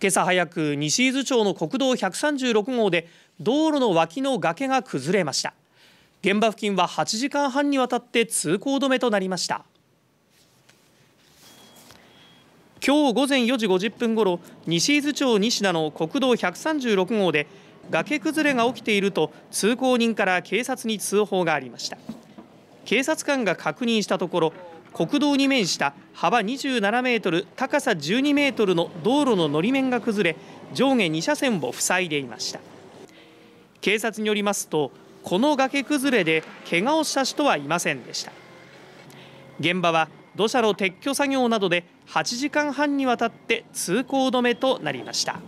今朝早く西伊豆町の国道136号で道路の脇の崖が崩れました現場付近は8時間半にわたって通行止めとなりました今日午前4時50分ごろ西伊豆町西田の国道136号で崖崩れが起きていると通行人から警察に通報がありました警察官が確認したところ国道に面した幅27メートル高さ12メートルの道路ののり面が崩れ上下2車線を塞いでいました警察によりますとこの崖崩れで怪我をした人はいませんでした現場は土砂の撤去作業などで8時間半にわたって通行止めとなりました。